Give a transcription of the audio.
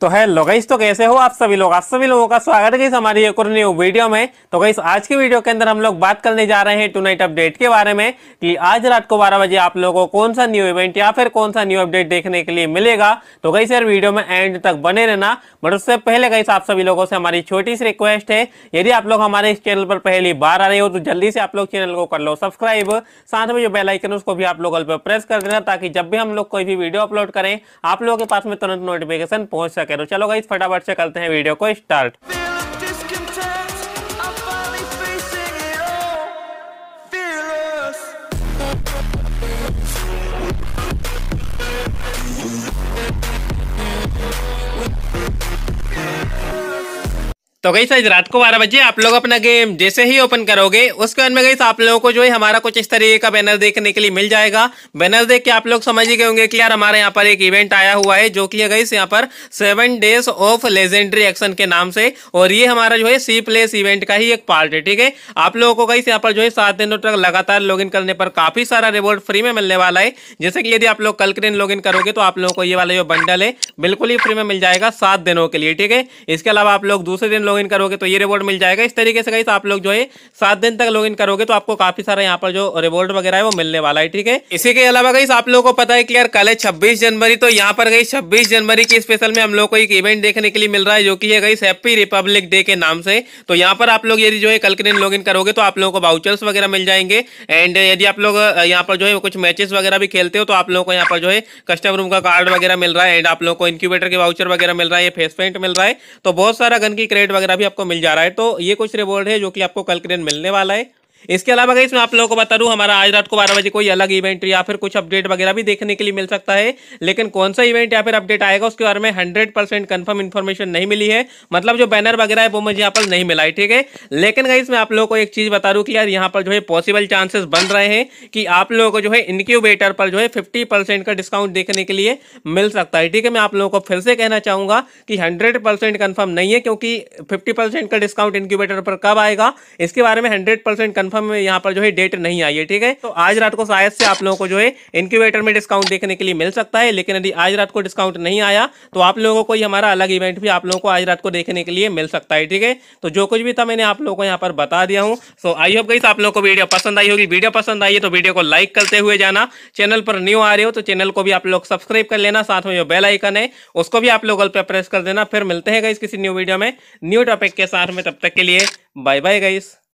तो है गईस तो कैसे हो आप सभी लोग आप सभी लोगों का स्वागत है इस हमारी एक और न्यू वीडियो में तो गई आज की वीडियो के अंदर हम लोग बात करने जा रहे हैं टू नाइट अपडेट के बारे में कि आज रात को 12 बजे आप लोगों को कौन सा न्यू इवेंट या फिर कौन सा न्यू अपडेट देखने के लिए मिलेगा तो गई सर वीडियो में एंड तक बने रहना बट उससे पहले गई आप सभी लोगों से हमारी छोटी सी रिक्वेस्ट है यदि आप लोग हमारे इस चैनल पर पहली बार आ रहे हो तो जल्दी से आप लोग चैनल को कर लो सब्सक्राइब साथ में जो बेलाइकन उसको भी आप लोग प्रेस कर देना ताकि जब भी हम लोग कोई भी वीडियो अपलोड करें आप लोगों के पास में तुरंत नोटिफिकेशन पहुंच सके कह चलो गाइस फटाफट से करते हैं वीडियो को स्टार्ट तो गई सर रात को बारह बजे आप लोग अपना गेम जैसे ही ओपन करोगे उसके बाद में गई आप लोगों को जो है हमारा कुछ इस तरीके का बैनर देखने के लिए मिल जाएगा बैनर देख के आप लोग समझ ही गए होंगे कि यार हमारे यहाँ पर एक इवेंट आया हुआ है जो कि गई यहाँ पर seven days of legendary action के नाम से और ये हमारा जो है सी प्लेस इवेंट का ही एक पार्ट है ठीक है आप लोगों को गई यहाँ पर जो है सात दिनों तक लगातार लॉग करने पर काफी सारा रिवॉर्ड फ्री में मिलने वाला है जैसे कि यदि आप लोग कल के दिन लॉग करोगे तो आप लोगों को ये वाला जो बंडल है बिल्कुल ही फ्री में मिल जाएगा सात दिनों के लिए ठीक है इसके अलावा आप लोग दूसरे दिन लॉग इन करोगे तो ये रिवॉर्ड मिल जाएगा इस तरीके से गई आप लोग जो है सात दिन तक लॉग इन करोगे तो आपको काफी सारा यहाँ पर जो रिवॉर्ड वगैरह है वो मिलने वाला है ठीक है इसी के अलावा गई आप लोगों को पता है क्लियर कल है छब्बीस जनवरी तो यहाँ पर गई छब्बीस जनवरी की स्पेशल में हम लोग को एक इवेंट देखने के लिए मिल रहा है जो की गई हैप्पी रिपब्लिक डे के नाम से तो यहाँ पर आप लोग यदि जो है कल के दिन लॉग इन करोगे तो आप लोगों को वाउचर्स वगैरह मिल जाएंगे एंड यदि आप लोग यहाँ पर जो है कुछ मैचेस वगैरह भी खेलते हो तो आप लोगों को यहाँ पर जो है कस्टम रूम का कार्ड वगैरह मिल रहा है एंड आप लोगों को इंक्यूबेटर के वाउचर वगैरह मिल रहा है फेस पेंट मिल रहा है तो बहुत सारा गन की क्रेड वगैरह भी आपको मिल जा रहा है तो ये कुछ रिवॉर्ड है जो कि आपको कल के दिन मिलने वाला है इसके अलावा गई मैं आप लोगों को बता दूं हमारा आज रात को बारह बजे कोई अलग इवेंट या फिर कुछ अपडेट वगैरह भी देखने के लिए मिल सकता है लेकिन कौन सा इवेंट या फिर अपडेट आएगा उसके बारे में हंड्रेड परसेंट कन्फर्म इन्फॉर्मेशन नहीं मिली है मतलब जो बैनर वगैरह है वो मुझे यहाँ पर नहीं मिला है ठीक है लेकिन गई मैं आप लोगों को एक चीज़ बता दूँ कि यार यहाँ पर जो है पॉसिबल चांसेस बन रहे हैं कि आप लोगों को जो है इनक्यूबेटर पर जो है फिफ्टी का डिस्काउंट देखने के लिए मिल सकता है ठीक है मैं आप लोगों को फिर से कहना चाहूंगा कि हंड्रेड परसेंट नहीं है क्योंकि फिफ्टी का डिस्काउंट इनक्यूबेटर पर कब आएगा इसके बारे में हंड्रेड परसेंट कंफर्म यहाँ पर जो है डेट नहीं आई है ठीक है तो आज रात को शायद से आप लोगों को जो है इनक्यूबेटर में डिस्काउंट देखने के लिए मिल सकता है लेकिन यदि आज रात को डिस्काउंट नहीं आया तो आप लोगों को हमारा अलग इवेंट भी आप लोगों को आज रात को देखने के लिए मिल सकता है ठीक है तो जो कुछ भी था मैंने आप लोगों को यहाँ पर बता दिया हूँ सो आई होप गई आप लोगों को वीडियो पसंद आई होगी वीडियो पसंद आई है तो वीडियो को लाइक करते हुए जाना चैनल पर न्यू आ रहे हो तो चैनल को भी आप लोग सब्सक्राइब कर लेना साथ में जो बेल आइकन है उसको भी आप लोग पे प्रेस कर देना फिर मिलते हैं गई किसी न्यू वीडियो में न्यू टॉपिक के साथ में तब तक के लिए बाय बाय गाइस